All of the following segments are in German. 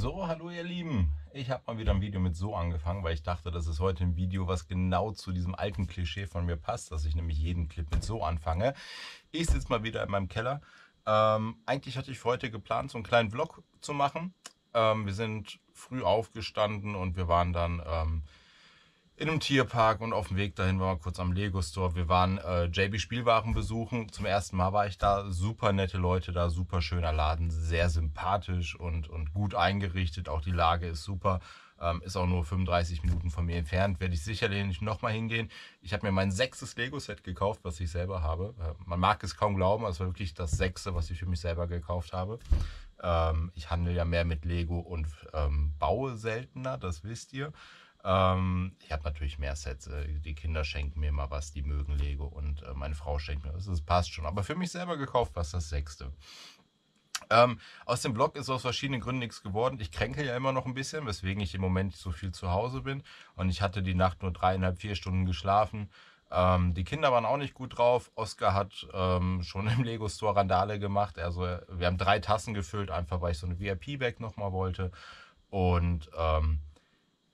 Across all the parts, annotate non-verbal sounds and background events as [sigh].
So, hallo ihr Lieben. Ich habe mal wieder ein Video mit so angefangen, weil ich dachte, das ist heute ein Video, was genau zu diesem alten Klischee von mir passt, dass ich nämlich jeden Clip mit so anfange. Ich sitze mal wieder in meinem Keller. Ähm, eigentlich hatte ich für heute geplant, so einen kleinen Vlog zu machen. Ähm, wir sind früh aufgestanden und wir waren dann ähm, in einem Tierpark und auf dem Weg dahin waren wir kurz am Lego Store. Wir waren äh, JB Spielwaren besuchen. Zum ersten Mal war ich da. Super nette Leute da, super schöner Laden, sehr sympathisch und, und gut eingerichtet. Auch die Lage ist super. Ähm, ist auch nur 35 Minuten von mir entfernt. Werde ich sicherlich nicht nochmal hingehen. Ich habe mir mein sechstes Lego-Set gekauft, was ich selber habe. Äh, man mag es kaum glauben, aber es war wirklich das sechste, was ich für mich selber gekauft habe. Ähm, ich handle ja mehr mit Lego und ähm, baue seltener, das wisst ihr. Ähm, ich habe natürlich mehr Sets. Äh, die Kinder schenken mir mal was, die mögen Lego und äh, meine Frau schenkt mir was. Das passt schon. Aber für mich selber gekauft war es das sechste. Ähm, aus dem Blog ist aus verschiedenen Gründen nichts geworden. Ich kränke ja immer noch ein bisschen, weswegen ich im Moment so viel zu Hause bin. Und ich hatte die Nacht nur dreieinhalb, vier Stunden geschlafen. Ähm, die Kinder waren auch nicht gut drauf. Oskar hat ähm, schon im Lego Store Randale gemacht. Also wir haben drei Tassen gefüllt, einfach weil ich so eine VIP-Bag nochmal wollte. Und ähm,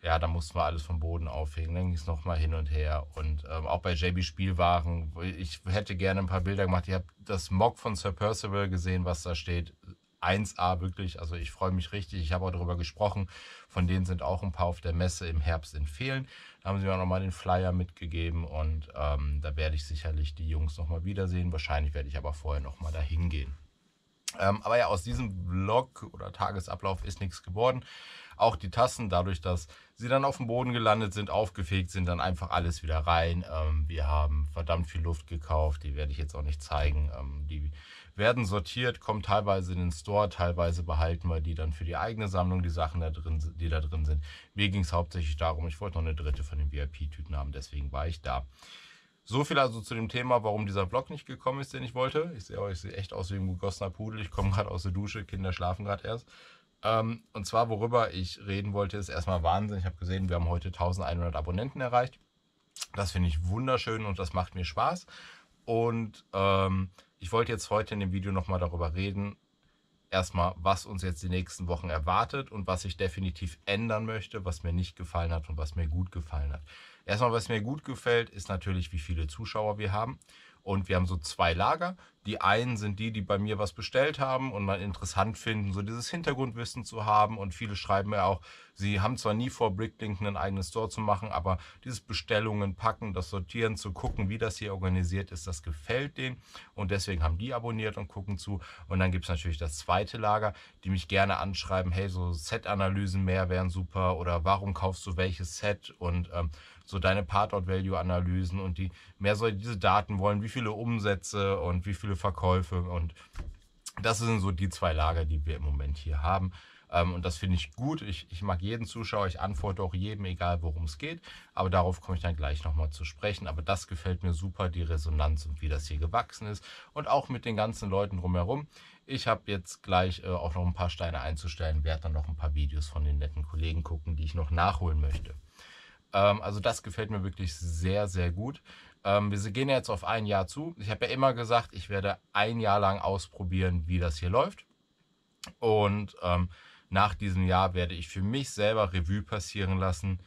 ja, da mussten wir alles vom Boden aufhängen. Dann ging es nochmal hin und her. Und ähm, auch bei JB Spielwaren, ich hätte gerne ein paar Bilder gemacht. Ihr habt das Mock von Sir Percival gesehen, was da steht. 1A wirklich, also ich freue mich richtig. Ich habe auch darüber gesprochen. Von denen sind auch ein paar auf der Messe im Herbst in Fehlen. Da haben sie mir auch nochmal den Flyer mitgegeben und ähm, da werde ich sicherlich die Jungs nochmal wiedersehen. Wahrscheinlich werde ich aber vorher nochmal dahin gehen. Ähm, aber ja, aus diesem Vlog oder Tagesablauf ist nichts geworden. Auch die Tassen, dadurch, dass sie dann auf dem Boden gelandet sind, aufgefegt sind, dann einfach alles wieder rein. Ähm, wir haben verdammt viel Luft gekauft, die werde ich jetzt auch nicht zeigen. Ähm, die werden sortiert, kommen teilweise in den Store, teilweise behalten wir die dann für die eigene Sammlung, die Sachen, da drin, die da drin sind. Mir ging es hauptsächlich darum, ich wollte noch eine dritte von den VIP-Tüten haben, deswegen war ich da. So viel also zu dem Thema, warum dieser Vlog nicht gekommen ist, den ich wollte. Ich sehe euch ich sehe echt aus wie ein gegossener Pudel. Ich komme gerade aus der Dusche, Kinder schlafen gerade erst. Ähm, und zwar, worüber ich reden wollte, ist erstmal Wahnsinn. Ich habe gesehen, wir haben heute 1100 Abonnenten erreicht. Das finde ich wunderschön und das macht mir Spaß. Und ähm, ich wollte jetzt heute in dem Video nochmal darüber reden, erstmal, was uns jetzt die nächsten Wochen erwartet und was ich definitiv ändern möchte, was mir nicht gefallen hat und was mir gut gefallen hat. Erstmal, was mir gut gefällt, ist natürlich, wie viele Zuschauer wir haben. Und wir haben so zwei Lager. Die einen sind die, die bei mir was bestellt haben und man interessant finden, so dieses Hintergrundwissen zu haben. Und viele schreiben mir auch, sie haben zwar nie vor, Bricklinken einen eigenen Store zu machen, aber dieses Bestellungen packen, das Sortieren, zu gucken, wie das hier organisiert ist, das gefällt denen. Und deswegen haben die abonniert und gucken zu. Und dann gibt es natürlich das zweite Lager, die mich gerne anschreiben, hey, so Set-Analysen mehr wären super oder warum kaufst du welches Set und ähm, so deine Part-Out-Value-Analysen und die mehr so diese Daten wollen, wie viele Umsätze und wie viele Verkäufe und das sind so die zwei Lager, die wir im Moment hier haben. Ähm, und das finde ich gut. Ich, ich, mag jeden Zuschauer, ich antworte auch jedem, egal worum es geht. Aber darauf komme ich dann gleich nochmal zu sprechen. Aber das gefällt mir super, die Resonanz und wie das hier gewachsen ist. Und auch mit den ganzen Leuten drumherum. Ich habe jetzt gleich äh, auch noch ein paar Steine einzustellen, werde dann noch ein paar Videos von den netten Kollegen gucken, die ich noch nachholen möchte. Ähm, also das gefällt mir wirklich sehr, sehr gut. Ähm, wir gehen jetzt auf ein Jahr zu. Ich habe ja immer gesagt, ich werde ein Jahr lang ausprobieren, wie das hier läuft. Und ähm, nach diesem Jahr werde ich für mich selber Revue passieren lassen,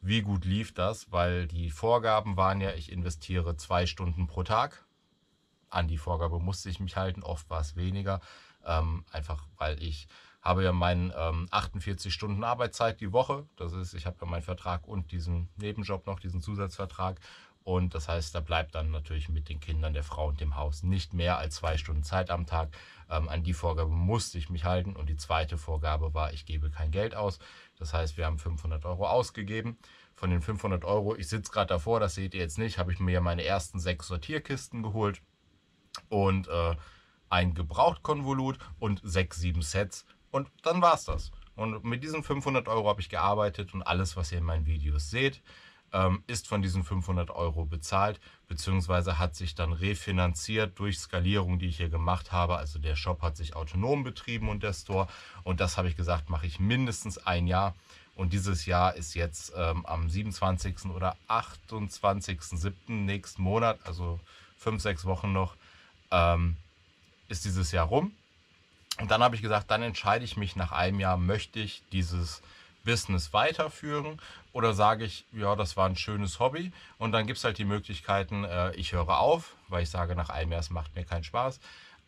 wie gut lief das, weil die Vorgaben waren ja, ich investiere zwei Stunden pro Tag. An die Vorgabe musste ich mich halten, oft war es weniger, ähm, einfach weil ich habe ja meinen ähm, 48 Stunden Arbeitszeit die Woche. Das ist, ich habe ja meinen Vertrag und diesen Nebenjob noch, diesen Zusatzvertrag. Und das heißt, da bleibt dann natürlich mit den Kindern, der Frau und dem Haus nicht mehr als zwei Stunden Zeit am Tag. Ähm, an die Vorgabe musste ich mich halten. Und die zweite Vorgabe war, ich gebe kein Geld aus. Das heißt, wir haben 500 Euro ausgegeben. Von den 500 Euro, ich sitze gerade davor, das seht ihr jetzt nicht, habe ich mir meine ersten sechs Sortierkisten geholt und äh, ein Gebrauchtkonvolut und sechs, sieben Sets. Und dann war es das. Und mit diesen 500 Euro habe ich gearbeitet und alles, was ihr in meinen Videos seht, ähm, ist von diesen 500 Euro bezahlt, beziehungsweise hat sich dann refinanziert durch Skalierung, die ich hier gemacht habe. Also der Shop hat sich autonom betrieben und der Store. Und das habe ich gesagt, mache ich mindestens ein Jahr. Und dieses Jahr ist jetzt ähm, am 27. oder 28.07. nächsten Monat, also fünf, sechs Wochen noch, ähm, ist dieses Jahr rum. Und dann habe ich gesagt, dann entscheide ich mich nach einem Jahr, möchte ich dieses Business weiterführen oder sage ich, ja, das war ein schönes Hobby und dann gibt es halt die Möglichkeiten, äh, ich höre auf, weil ich sage, nach einem Jahr, es macht mir keinen Spaß.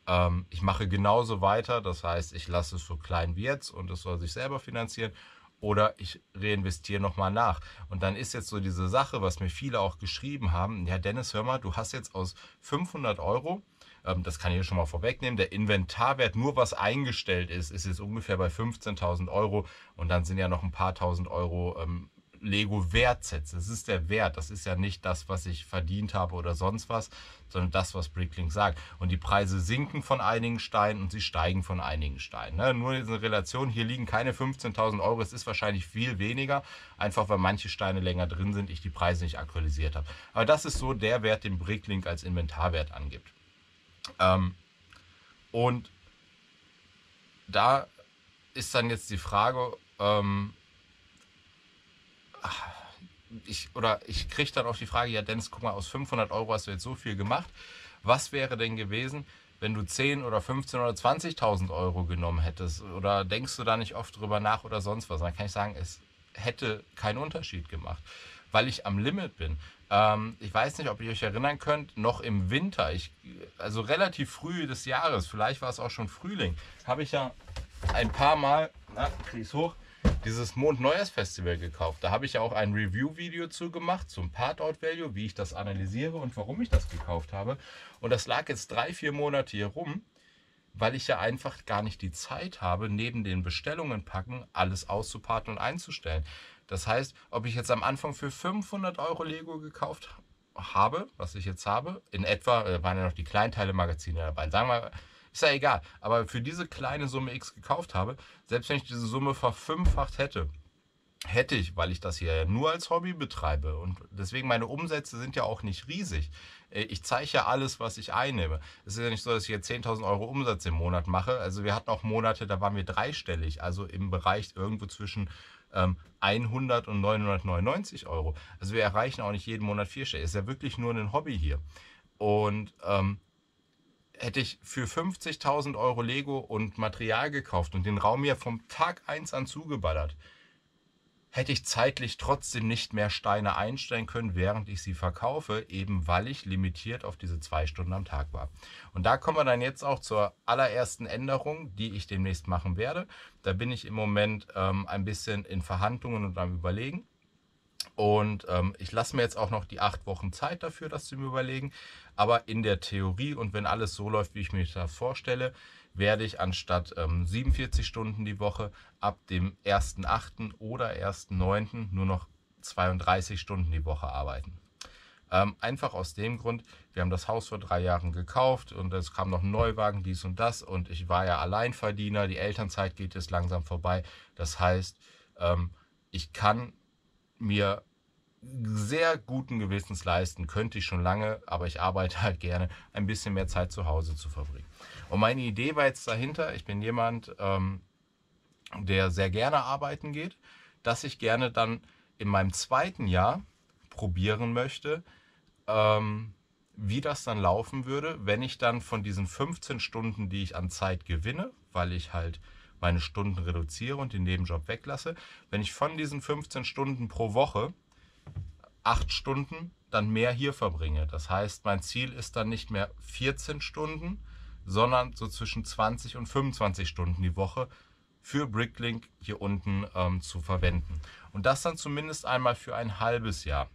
Ähm, ich mache genauso weiter, das heißt, ich lasse es so klein wie jetzt und es soll sich selber finanzieren oder ich reinvestiere nochmal nach. Und dann ist jetzt so diese Sache, was mir viele auch geschrieben haben, ja Dennis, hör mal, du hast jetzt aus 500 Euro, ähm, das kann ich hier schon mal vorwegnehmen, der Inventarwert, nur was eingestellt ist, ist jetzt ungefähr bei 15.000 Euro und dann sind ja noch ein paar tausend Euro ähm, Lego Wert setze. Es ist der Wert, das ist ja nicht das, was ich verdient habe oder sonst was, sondern das, was Bricklink sagt. Und die Preise sinken von einigen Steinen und sie steigen von einigen Steinen. Ne? Nur in Relation, hier liegen keine 15.000 Euro, es ist wahrscheinlich viel weniger, einfach weil manche Steine länger drin sind, ich die Preise nicht aktualisiert habe. Aber das ist so der Wert, den Bricklink als Inventarwert angibt. Ähm, und da ist dann jetzt die Frage, ähm, ich, oder ich kriege dann auch die Frage, ja Dennis, guck mal, aus 500 Euro hast du jetzt so viel gemacht. Was wäre denn gewesen, wenn du 10 oder 15 oder 20.000 Euro genommen hättest? Oder denkst du da nicht oft drüber nach oder sonst was? Dann kann ich sagen, es hätte keinen Unterschied gemacht, weil ich am Limit bin. Ähm, ich weiß nicht, ob ihr euch erinnern könnt, noch im Winter, ich, also relativ früh des Jahres, vielleicht war es auch schon Frühling, habe ich ja ein paar Mal, na, krieg's hoch, dieses Mond Festival gekauft. Da habe ich ja auch ein Review-Video zu gemacht zum Part-Out-Value, wie ich das analysiere und warum ich das gekauft habe. Und das lag jetzt drei, vier Monate hier rum, weil ich ja einfach gar nicht die Zeit habe, neben den Bestellungen packen, alles auszuparten und einzustellen. Das heißt, ob ich jetzt am Anfang für 500 Euro Lego gekauft habe, was ich jetzt habe, in etwa, da äh, waren ja noch die Kleinteile-Magazine dabei, sagen wir ist ja egal. Aber für diese kleine Summe X gekauft habe, selbst wenn ich diese Summe verfünffacht hätte, hätte ich, weil ich das hier ja nur als Hobby betreibe und deswegen meine Umsätze sind ja auch nicht riesig. Äh, ich zeige ja alles, was ich einnehme. Es ist ja nicht so, dass ich jetzt 10.000 Euro Umsatz im Monat mache. Also wir hatten auch Monate, da waren wir dreistellig, also im Bereich irgendwo zwischen 100 ähm, und 999 Euro. Also wir erreichen auch nicht jeden Monat vierstellig. Ist ja wirklich nur ein Hobby hier. Und ähm, hätte ich für 50.000 Euro Lego und Material gekauft und den Raum mir vom Tag 1 an zugeballert, hätte ich zeitlich trotzdem nicht mehr Steine einstellen können, während ich sie verkaufe, eben weil ich limitiert auf diese zwei Stunden am Tag war. Und da kommen wir dann jetzt auch zur allerersten Änderung, die ich demnächst machen werde. Da bin ich im Moment ähm, ein bisschen in Verhandlungen und am Überlegen. Und ähm, ich lasse mir jetzt auch noch die acht Wochen Zeit dafür, das zu überlegen. Aber in der Theorie und wenn alles so läuft, wie ich mir das vorstelle, werde ich anstatt ähm, 47 Stunden die Woche ab dem 1.8. oder 1.9. nur noch 32 Stunden die Woche arbeiten. Ähm, einfach aus dem Grund, wir haben das Haus vor drei Jahren gekauft und es kam noch ein Neuwagen, dies und das. Und ich war ja Alleinverdiener, die Elternzeit geht jetzt langsam vorbei. Das heißt, ähm, ich kann mir sehr guten Gewissens leisten, könnte ich schon lange, aber ich arbeite halt gerne, ein bisschen mehr Zeit zu Hause zu verbringen. Und meine Idee war jetzt dahinter, ich bin jemand, ähm, der sehr gerne arbeiten geht, dass ich gerne dann in meinem zweiten Jahr probieren möchte, ähm, wie das dann laufen würde, wenn ich dann von diesen 15 Stunden, die ich an Zeit gewinne, weil ich halt meine Stunden reduziere und den Nebenjob weglasse, wenn ich von diesen 15 Stunden pro Woche 8 Stunden dann mehr hier verbringe. Das heißt, mein Ziel ist dann nicht mehr 14 Stunden, sondern so zwischen 20 und 25 Stunden die Woche für Bricklink hier unten ähm, zu verwenden. Und das dann zumindest einmal für ein halbes Jahr.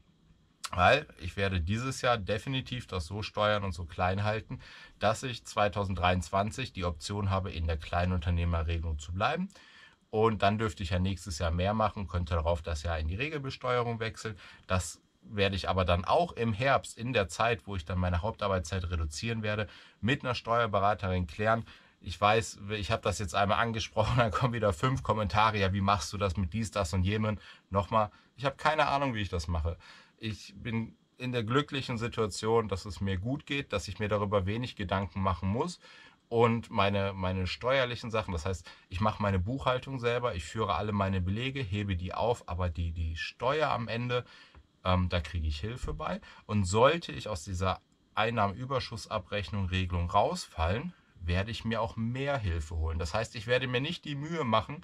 Weil ich werde dieses Jahr definitiv das so steuern und so klein halten, dass ich 2023 die Option habe, in der Kleinunternehmerregelung zu bleiben. Und dann dürfte ich ja nächstes Jahr mehr machen, könnte darauf das Jahr in die Regelbesteuerung wechseln. Das werde ich aber dann auch im Herbst, in der Zeit, wo ich dann meine Hauptarbeitszeit reduzieren werde, mit einer Steuerberaterin klären, ich weiß, ich habe das jetzt einmal angesprochen, [laughs] dann kommen wieder fünf Kommentare, ja, wie machst du das mit dies, das und jemand? Nochmal, ich habe keine Ahnung, wie ich das mache. Ich bin in der glücklichen Situation, dass es mir gut geht, dass ich mir darüber wenig Gedanken machen muss. Und meine, meine steuerlichen Sachen, das heißt, ich mache meine Buchhaltung selber, ich führe alle meine Belege, hebe die auf, aber die, die Steuer am Ende, ähm, da kriege ich Hilfe bei. Und sollte ich aus dieser Einnahmenüberschussabrechnung Regelung rausfallen, werde ich mir auch mehr Hilfe holen. Das heißt, ich werde mir nicht die Mühe machen,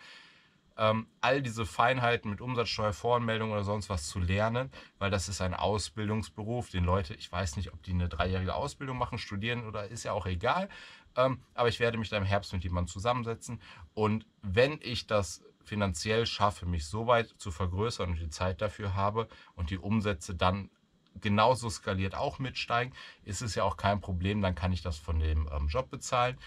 ähm, all diese Feinheiten mit Umsatzsteuer, Voranmeldung oder sonst was zu lernen, weil das ist ein Ausbildungsberuf, den Leute, ich weiß nicht, ob die eine dreijährige Ausbildung machen, studieren oder ist ja auch egal, ähm, aber ich werde mich da im Herbst mit jemandem zusammensetzen und wenn ich das finanziell schaffe, mich so weit zu vergrößern und die Zeit dafür habe und die Umsätze dann genauso skaliert auch mitsteigen, ist es ja auch kein Problem, dann kann ich das von dem ähm, Job bezahlen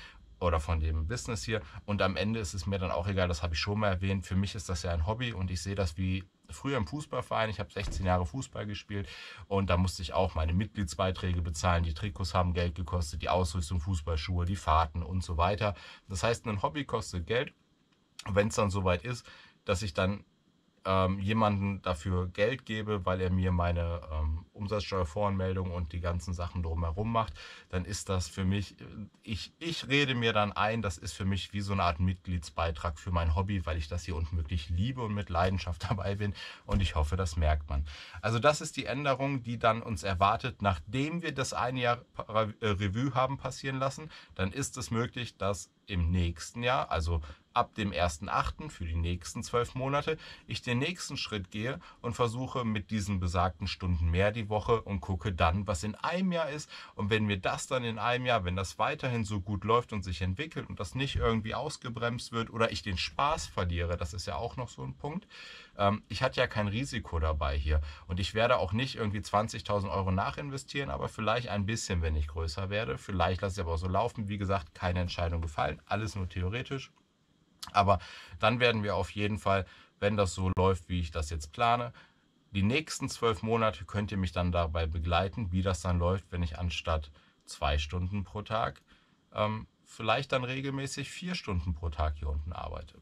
oder von dem Business hier. Und am Ende ist es mir dann auch egal, das habe ich schon mal erwähnt. Für mich ist das ja ein Hobby und ich sehe das wie früher im Fußballverein. Ich habe 16 Jahre Fußball gespielt und da musste ich auch meine Mitgliedsbeiträge bezahlen. Die Trikots haben Geld gekostet, die Ausrüstung, Fußballschuhe, die Fahrten und so weiter. Das heißt, ein Hobby kostet Geld. Wenn es dann soweit ist, dass ich dann ähm, jemanden dafür Geld gebe, weil er mir meine ähm, Umsatzsteuervoranmeldung und die ganzen Sachen drumherum macht, dann ist das für mich, äh, ich, ich rede mir dann ein, das ist für mich wie so eine Art Mitgliedsbeitrag für mein Hobby, weil ich das hier unten wirklich liebe und mit Leidenschaft [laughs] dabei bin und ich hoffe, das merkt man. Also das ist die Änderung, die dann uns erwartet, nachdem wir das ein Jahr äh, Revue haben passieren lassen, dann ist es möglich, dass im nächsten Jahr, also ab dem 1.8. für die nächsten zwölf Monate ich den nächsten Schritt gehe und versuche mit diesen besagten Stunden mehr die Woche und gucke dann, was in einem Jahr ist. Und wenn mir das dann in einem Jahr, wenn das weiterhin so gut läuft und sich entwickelt und das nicht irgendwie ausgebremst wird oder ich den Spaß verliere, das ist ja auch noch so ein Punkt. Ähm, ich hatte ja kein Risiko dabei hier und ich werde auch nicht irgendwie 20.000 Euro nachinvestieren, aber vielleicht ein bisschen, wenn ich größer werde. Vielleicht lasse ich aber so laufen. Wie gesagt, keine Entscheidung gefallen, alles nur theoretisch. Aber dann werden wir auf jeden Fall, wenn das so läuft, wie ich das jetzt plane, die nächsten zwölf Monate könnt ihr mich dann dabei begleiten, wie das dann läuft, wenn ich anstatt zwei Stunden pro Tag ähm, vielleicht dann regelmäßig vier Stunden pro Tag hier unten arbeite.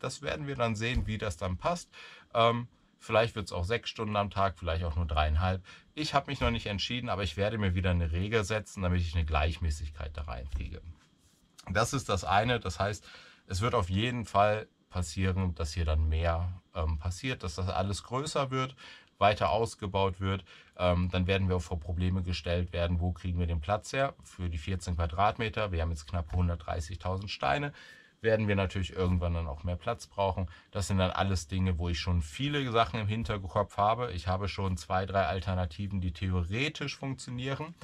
Das werden wir dann sehen, wie das dann passt. Ähm, vielleicht wird es auch sechs Stunden am Tag, vielleicht auch nur dreieinhalb. Ich habe mich noch nicht entschieden, aber ich werde mir wieder eine Regel setzen, damit ich eine Gleichmäßigkeit da reinkriege. Das ist das eine. Das heißt, es wird auf jeden Fall passieren, dass hier dann mehr ähm, passiert, dass das alles größer wird, weiter ausgebaut wird. Ähm, dann werden wir auch vor Probleme gestellt werden, wo kriegen wir den Platz her für die 14 Quadratmeter. Wir haben jetzt knapp 130.000 Steine werden wir natürlich irgendwann dann auch mehr Platz brauchen. Das sind dann alles Dinge, wo ich schon viele Sachen im Hinterkopf habe. Ich habe schon zwei, drei Alternativen, die theoretisch funktionieren,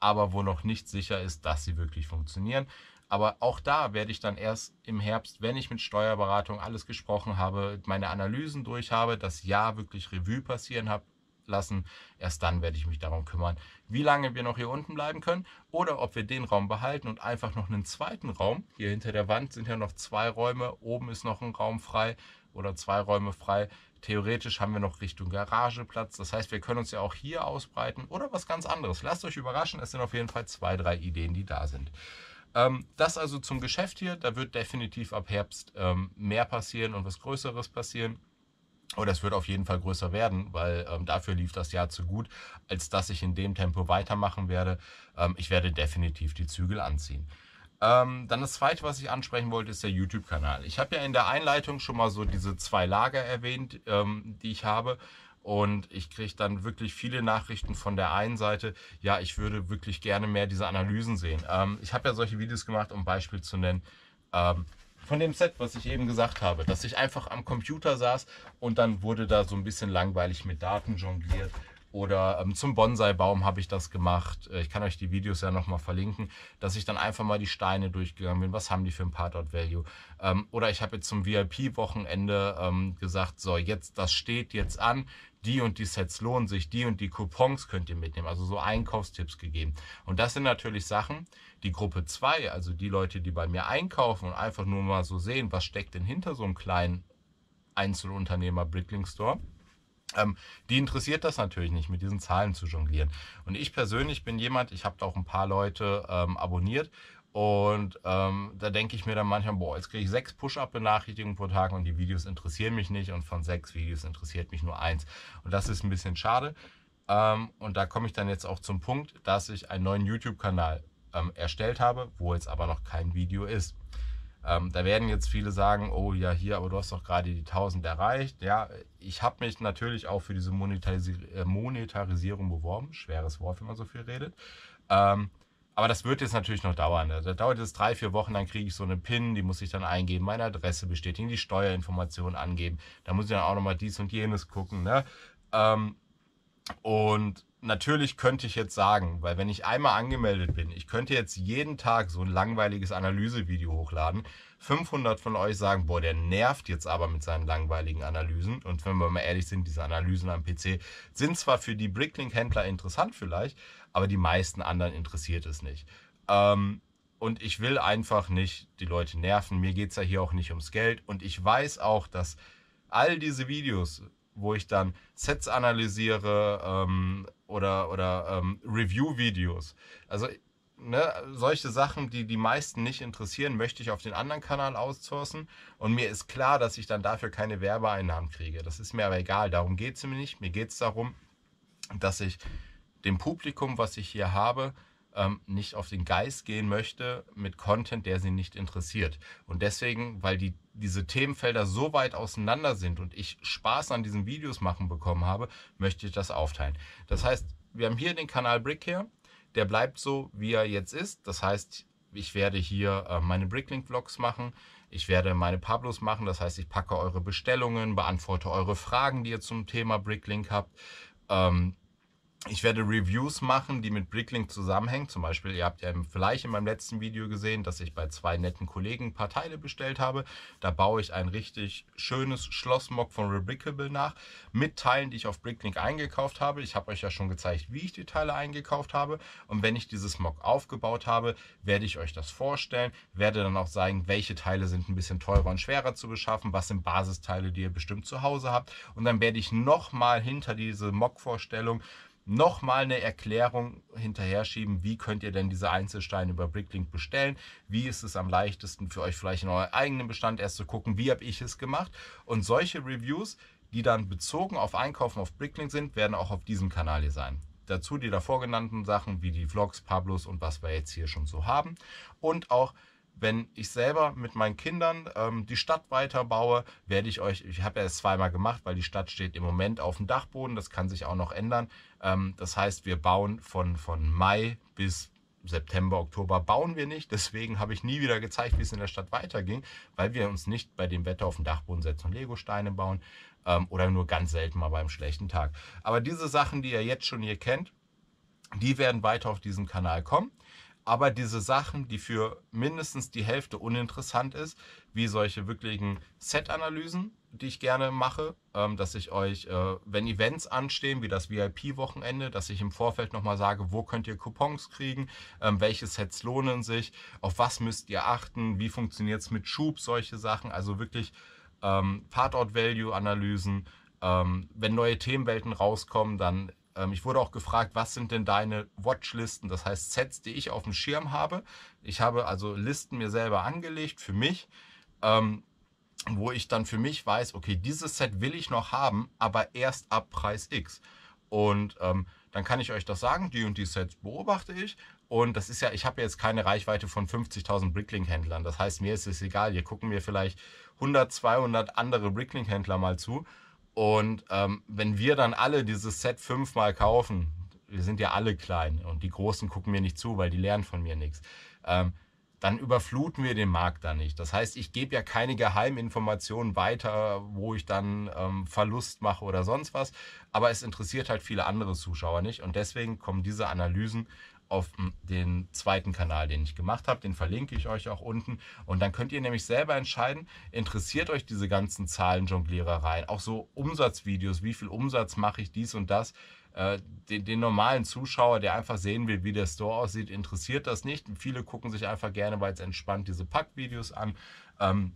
aber wo noch nicht sicher ist, dass sie wirklich funktionieren. Aber auch da werde ich dann erst im Herbst, wenn ich mit Steuerberatung alles gesprochen habe, meine Analysen durch habe, das Jahr wirklich Revue passieren habe lassen, erst dann werde ich mich darum kümmern, wie lange wir noch hier unten bleiben können oder ob wir den Raum behalten und einfach noch einen zweiten Raum. Hier hinter der Wand sind ja noch zwei Räume, oben ist noch ein Raum frei oder zwei Räume frei. Theoretisch haben wir noch Richtung Garageplatz. Das heißt, wir können uns ja auch hier ausbreiten oder was ganz anderes. Lasst euch überraschen, es sind auf jeden Fall zwei, drei Ideen, die da sind. Ähm, das also zum Geschäft hier. Da wird definitiv ab Herbst ähm, mehr passieren und was Größeres passieren. Oder es wird auf jeden Fall größer werden, weil ähm, dafür lief das Jahr zu gut, als dass ich in dem Tempo weitermachen werde. Ähm, ich werde definitiv die Zügel anziehen. Ähm, dann das zweite, was ich ansprechen wollte, ist der YouTube-Kanal. Ich habe ja in der Einleitung schon mal so diese zwei Lager erwähnt, ähm, die ich habe. Und ich kriege dann wirklich viele Nachrichten von der einen Seite, ja, ich würde wirklich gerne mehr diese Analysen sehen. Ähm, ich habe ja solche Videos gemacht, um Beispiel zu nennen. Ähm, von dem Set, was ich eben gesagt habe, dass ich einfach am Computer saß und dann wurde da so ein bisschen langweilig mit Daten jongliert oder ähm, zum Bonsai-Baum habe ich das gemacht. Äh, ich kann euch die Videos ja nochmal verlinken, dass ich dann einfach mal die Steine durchgegangen bin. Was haben die für ein Part-Out-Value? Ähm, oder ich habe jetzt zum VIP-Wochenende ähm, gesagt, so, jetzt, das steht jetzt an. Die und die Sets lohnen sich, die und die Coupons könnt ihr mitnehmen. Also so Einkaufstipps gegeben. Und das sind natürlich Sachen, die Gruppe 2, also die Leute, die bei mir einkaufen und einfach nur mal so sehen, was steckt denn hinter so einem kleinen Einzelunternehmer Brickling Store ähm, die interessiert das natürlich nicht, mit diesen Zahlen zu jonglieren. Und ich persönlich bin jemand, ich habe da auch ein paar Leute ähm, abonniert und ähm, da denke ich mir dann manchmal, boah, jetzt kriege ich sechs Push-Up-Benachrichtigungen pro Tag und die Videos interessieren mich nicht und von sechs Videos interessiert mich nur eins. Und das ist ein bisschen schade. Ähm, und da komme ich dann jetzt auch zum Punkt, dass ich einen neuen YouTube-Kanal ähm, erstellt habe, wo jetzt aber noch kein Video ist. Ähm, da werden jetzt viele sagen, oh ja, hier, aber du hast doch gerade die 1000 erreicht. Ja, ich habe mich natürlich auch für diese Monetaris äh, Monetarisierung beworben. Schweres Wort, wenn man so viel redet. Ähm, aber das wird jetzt natürlich noch dauern. Da dauert es drei, vier Wochen, dann kriege ich so eine PIN, die muss ich dann eingeben, meine Adresse bestätigen, die Steuerinformationen angeben. Da muss ich dann auch nochmal dies und jenes gucken. Ne? Ähm, und natürlich könnte ich jetzt sagen, weil wenn ich einmal angemeldet bin, ich könnte jetzt jeden Tag so ein langweiliges Analysevideo hochladen. 500 von euch sagen, boah, der nervt jetzt aber mit seinen langweiligen Analysen. Und wenn wir mal ehrlich sind, diese Analysen am PC sind zwar für die Bricklink-Händler interessant vielleicht, aber die meisten anderen interessiert es nicht. Ähm, und ich will einfach nicht die Leute nerven. Mir geht es ja hier auch nicht ums Geld. Und ich weiß auch, dass all diese Videos, wo ich dann Sets analysiere, ähm, oder, oder ähm, Review-Videos. Also ne, solche Sachen, die die meisten nicht interessieren, möchte ich auf den anderen Kanal outsourcen. Und mir ist klar, dass ich dann dafür keine Werbeeinnahmen kriege. Das ist mir aber egal, darum geht es mir nicht. Mir geht es darum, dass ich dem Publikum, was ich hier habe, ähm, nicht auf den Geist gehen möchte mit Content, der sie nicht interessiert. Und deswegen, weil die diese Themenfelder so weit auseinander sind und ich Spaß an diesen Videos machen bekommen habe, möchte ich das aufteilen. Das heißt, wir haben hier den Kanal Brickcare, der bleibt so, wie er jetzt ist. Das heißt, ich werde hier äh, meine Bricklink-Vlogs machen, ich werde meine Pablos machen, das heißt, ich packe eure Bestellungen, beantworte eure Fragen, die ihr zum Thema Bricklink habt. Ähm, ich werde Reviews machen, die mit Bricklink zusammenhängen. Zum Beispiel, ihr habt ja vielleicht in meinem letzten Video gesehen, dass ich bei zwei netten Kollegen ein paar Teile bestellt habe. Da baue ich ein richtig schönes Schlossmock von Rebrickable nach mit Teilen, die ich auf Bricklink eingekauft habe. Ich habe euch ja schon gezeigt, wie ich die Teile eingekauft habe. Und wenn ich dieses Mock aufgebaut habe, werde ich euch das vorstellen, werde dann auch sagen, welche Teile sind ein bisschen teurer und schwerer zu beschaffen, was sind Basisteile, die ihr bestimmt zu Hause habt. Und dann werde ich nochmal hinter diese Mock-Vorstellung nochmal eine Erklärung hinterher schieben, wie könnt ihr denn diese Einzelsteine über Bricklink bestellen, wie ist es am leichtesten für euch vielleicht in euren eigenen Bestand erst zu gucken, wie habe ich es gemacht und solche Reviews, die dann bezogen auf Einkaufen auf Bricklink sind, werden auch auf diesem Kanal hier sein. Dazu die davor genannten Sachen wie die Vlogs, Pablos und was wir jetzt hier schon so haben und auch wenn ich selber mit meinen Kindern ähm, die Stadt weiterbaue, werde ich euch, ich habe ja es zweimal gemacht, weil die Stadt steht im Moment auf dem Dachboden, das kann sich auch noch ändern. Ähm, das heißt, wir bauen von, von Mai bis September, Oktober bauen wir nicht. Deswegen habe ich nie wieder gezeigt, wie es in der Stadt weiterging, weil wir uns nicht bei dem Wetter auf den Dachboden setzen und Legosteine bauen ähm, oder nur ganz selten mal beim schlechten Tag. Aber diese Sachen, die ihr jetzt schon hier kennt, die werden weiter auf diesem Kanal kommen aber diese Sachen, die für mindestens die Hälfte uninteressant ist, wie solche wirklichen Set-Analysen, die ich gerne mache, ähm, dass ich euch, äh, wenn Events anstehen, wie das VIP-Wochenende, dass ich im Vorfeld nochmal sage, wo könnt ihr Coupons kriegen, ähm, welche Sets lohnen sich, auf was müsst ihr achten, wie funktioniert es mit Schub, solche Sachen, also wirklich Part-Out-Value-Analysen. Ähm, wenn neue Themenwelten rauskommen, dann ähm, ich wurde auch gefragt, was sind denn deine Watchlisten, das heißt Sets, die ich auf dem Schirm habe. Ich habe also Listen mir selber angelegt für mich, ähm, wo ich dann für mich weiß, okay, dieses Set will ich noch haben, aber erst ab Preis X. Und ähm, dann kann ich euch das sagen, die und die Sets beobachte ich. Und das ist ja, ich habe jetzt keine Reichweite von 50.000 brickling händlern Das heißt, mir ist es egal. Hier gucken mir vielleicht 100, 200 andere brickling händler mal zu. Und ähm, wenn wir dann alle dieses Set fünfmal kaufen, wir sind ja alle klein und die Großen gucken mir nicht zu, weil die lernen von mir nichts, ähm, dann überfluten wir den Markt da nicht. Das heißt, ich gebe ja keine Geheiminformationen weiter, wo ich dann ähm, Verlust mache oder sonst was. Aber es interessiert halt viele andere Zuschauer nicht. Und deswegen kommen diese Analysen auf den zweiten Kanal, den ich gemacht habe. Den verlinke ich euch auch unten. Und dann könnt ihr nämlich selber entscheiden, interessiert euch diese ganzen zahlen Zahlenjonglierereien, auch so Umsatzvideos, wie viel Umsatz mache ich dies und das. Äh, den, den, normalen Zuschauer, der einfach sehen will, wie der Store aussieht, interessiert das nicht. Viele gucken sich einfach gerne, weil es entspannt diese Packvideos an. Ähm,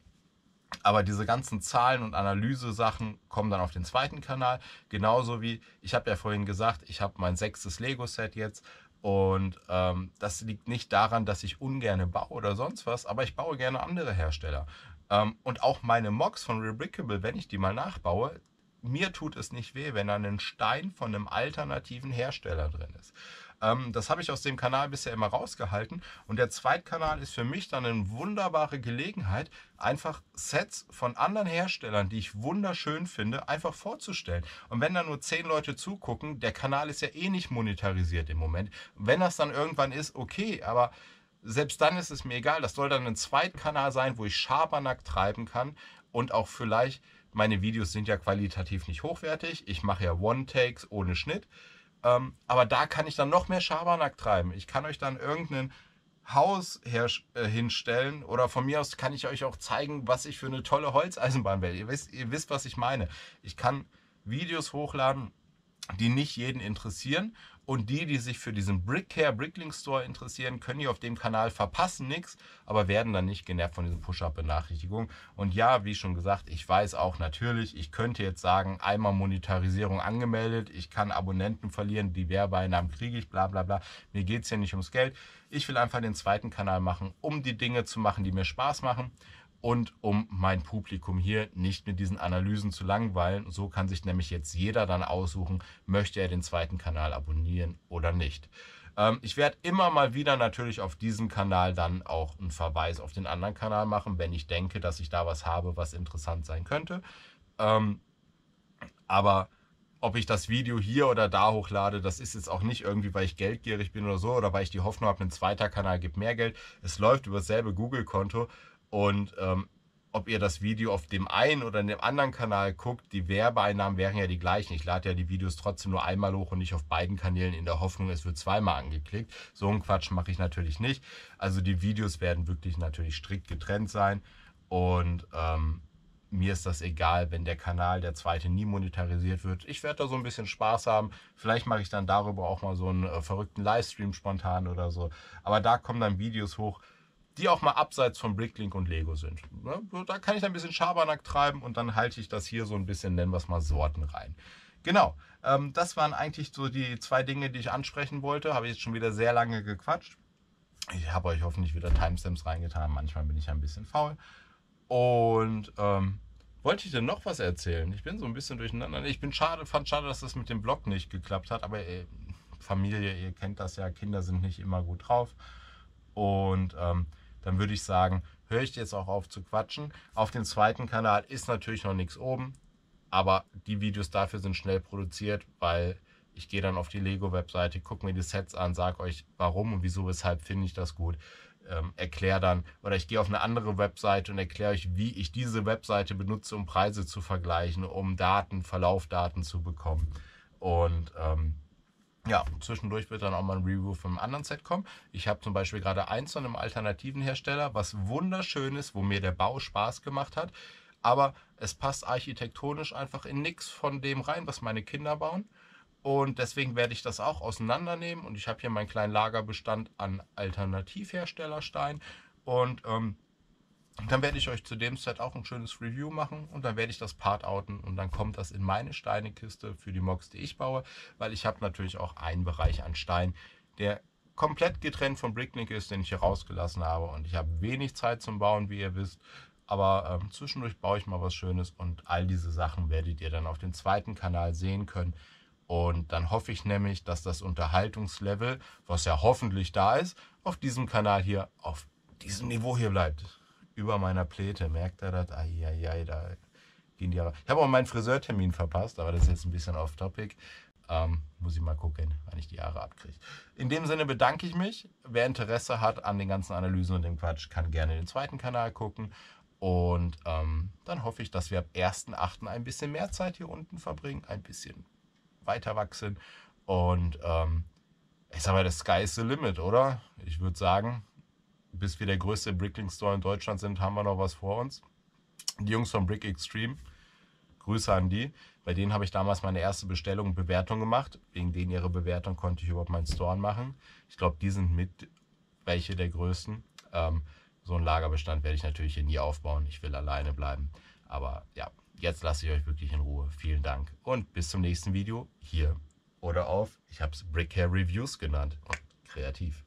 aber diese ganzen Zahlen und Analyse-Sachen kommen dann auf den zweiten Kanal. Genauso wie, ich habe ja vorhin gesagt, ich habe mein sechstes Lego-Set jetzt und ähm, das liegt nicht daran, dass ich ungerne baue oder sonst was, aber ich baue gerne andere Hersteller. Ähm, und auch meine Mocks von Rebrickable, wenn ich die mal nachbaue, mir tut es nicht weh, wenn da ein Stein von einem alternativen Hersteller drin ist. Ähm, das habe ich aus dem Kanal bisher immer rausgehalten. Und der Zweitkanal ist für mich dann eine wunderbare Gelegenheit, einfach Sets von anderen Herstellern, die ich wunderschön finde, einfach vorzustellen. Und wenn da nur zehn Leute zugucken, der Kanal ist ja eh nicht monetarisiert im Moment. Wenn das dann irgendwann ist, okay, aber selbst dann ist es mir egal. Das soll dann ein Zweitkanal sein, wo ich Schabernack treiben kann und auch vielleicht, meine Videos sind ja qualitativ nicht hochwertig. Ich mache ja One-Takes ohne Schnitt. Ähm, aber da kann ich dann noch mehr Schabernack treiben. Ich kann euch dann irgendein Haus her, äh, hinstellen oder von mir aus kann ich euch auch zeigen, was ich für eine tolle Holzeisenbahn wähle. Ihr wisst, ihr wisst, was ich meine. Ich kann Videos hochladen, die nicht jeden interessieren und die, die sich für diesen Brickcare Bricklink Store interessieren, können hier auf dem Kanal verpassen nichts, aber werden dann nicht genervt von diesen Push-Up-Benachrichtigungen. Und ja, wie schon gesagt, ich weiß auch natürlich, ich könnte jetzt sagen, einmal Monetarisierung angemeldet, ich kann Abonnenten verlieren, die Werbeeinnahmen kriege ich, bla bla bla. Mir geht es hier nicht ums Geld. Ich will einfach den zweiten Kanal machen, um die Dinge zu machen, die mir Spaß machen und um mein Publikum hier nicht mit diesen Analysen zu langweilen. So kann sich nämlich jetzt jeder dann aussuchen, möchte er den zweiten Kanal abonnieren oder nicht. Ähm, ich werde immer mal wieder natürlich auf diesem Kanal dann auch einen Verweis auf den anderen Kanal machen, wenn ich denke, dass ich da was habe, was interessant sein könnte. Ähm, aber ob ich das Video hier oder da hochlade, das ist jetzt auch nicht irgendwie, weil ich geldgierig bin oder so, oder weil ich die Hoffnung habe, ein zweiter Kanal gibt mehr Geld. Es läuft über dasselbe Google-Konto und ähm, ob ihr das Video auf dem einen oder in dem anderen Kanal guckt, die Werbeeinnahmen wären ja die gleichen. Ich lade ja die Videos trotzdem nur einmal hoch und nicht auf beiden Kanälen in der Hoffnung, es wird zweimal angeklickt. So einen Quatsch mache ich natürlich nicht. Also die Videos werden wirklich natürlich strikt getrennt sein und ähm, mir ist das egal, wenn der Kanal, der zweite, nie monetarisiert wird. Ich werde da so ein bisschen Spaß haben. Vielleicht mache ich dann darüber auch mal so einen äh, verrückten Livestream spontan oder so. Aber da kommen dann Videos hoch, die auch mal abseits von Bricklink und Lego sind. Ne? Da kann ich ein bisschen Schabernack treiben und dann halte ich das hier so ein bisschen, nennen wir es mal Sorten rein. Genau, ähm, das waren eigentlich so die zwei Dinge, die ich ansprechen wollte. Habe ich jetzt schon wieder sehr lange gequatscht. Ich habe euch hoffentlich wieder Timestamps reingetan. Manchmal bin ich ein bisschen faul. Und ähm, wollte ich denn noch was erzählen? Ich bin so ein bisschen durcheinander. Ich bin schade, fand schade, dass das mit dem Blog nicht geklappt hat. Aber ey, äh, Familie, ihr kennt das ja. Kinder sind nicht immer gut drauf. Und ähm, dann würde ich sagen, höre ich jetzt auch auf zu quatschen. Auf dem zweiten Kanal ist natürlich noch nichts oben, aber die Videos dafür sind schnell produziert, weil ich gehe dann auf die Lego-Webseite, gucke mir die Sets an, sage euch, warum und wieso, weshalb finde ich das gut. Ähm, erkläre dann, oder ich gehe auf eine andere Webseite und erkläre euch, wie ich diese Webseite benutze, um Preise zu vergleichen, um Daten, Verlaufdaten zu bekommen. Und ähm, ja, zwischendurch wird dann auch mal ein Review von einem anderen Set kommen. Ich habe zum Beispiel gerade eins von einem alternativen Hersteller, was wunderschön ist, wo mir der Bau Spaß gemacht hat. Aber es passt architektonisch einfach in nichts von dem rein, was meine Kinder bauen. Und deswegen werde ich das auch auseinandernehmen. Und ich habe hier meinen kleinen Lagerbestand an Alternativherstellerstein. Und ähm, und dann werde ich euch zu dem Set auch ein schönes Review machen und dann werde ich das Part outen und dann kommt das in meine Steinekiste für die Mocks, die ich baue, weil ich habe natürlich auch einen Bereich an Stein, der komplett getrennt vom Bricklink ist, den ich hier rausgelassen habe und ich habe wenig Zeit zum Bauen, wie ihr wisst, aber ähm, zwischendurch baue ich mal was Schönes und all diese Sachen werdet ihr dann auf dem zweiten Kanal sehen können. Und dann hoffe ich nämlich, dass das Unterhaltungslevel, was ja hoffentlich da ist, auf diesem Kanal hier auf diesem Niveau hier bleibt über meiner Pläte. Merkt er das? Eieiei, da gehen die. Ra ich habe auch meinen Friseurtermin verpasst, aber das ist jetzt ein bisschen off-topic. Ähm, muss ich mal gucken, wann ich die Jahre abkriege. In dem Sinne bedanke ich mich. Wer Interesse hat an den ganzen Analysen und dem Quatsch, kann gerne den zweiten Kanal gucken. Und ähm, dann hoffe ich, dass wir ab 1.8. ein bisschen mehr Zeit hier unten verbringen, ein bisschen weiter wachsen. Und ähm, ich sag mal, der Sky is the limit, oder? Ich würde sagen, bis wir der größte Brickling store in Deutschland sind, haben wir noch was vor uns. Die Jungs von Brick Extreme, Grüße an die. Bei denen habe ich damals meine erste Bestellung und Bewertung gemacht. Wegen denen ihre Bewertung konnte ich überhaupt meinen Store machen. Ich glaube, die sind mit welche der größten. Ähm, so einen Lagerbestand werde ich natürlich hier nie aufbauen. Ich will alleine bleiben. Aber ja, jetzt lasse ich euch wirklich in Ruhe. Vielen Dank und bis zum nächsten Video hier oder auf, ich habe es Brick Hair Reviews genannt. Kreativ.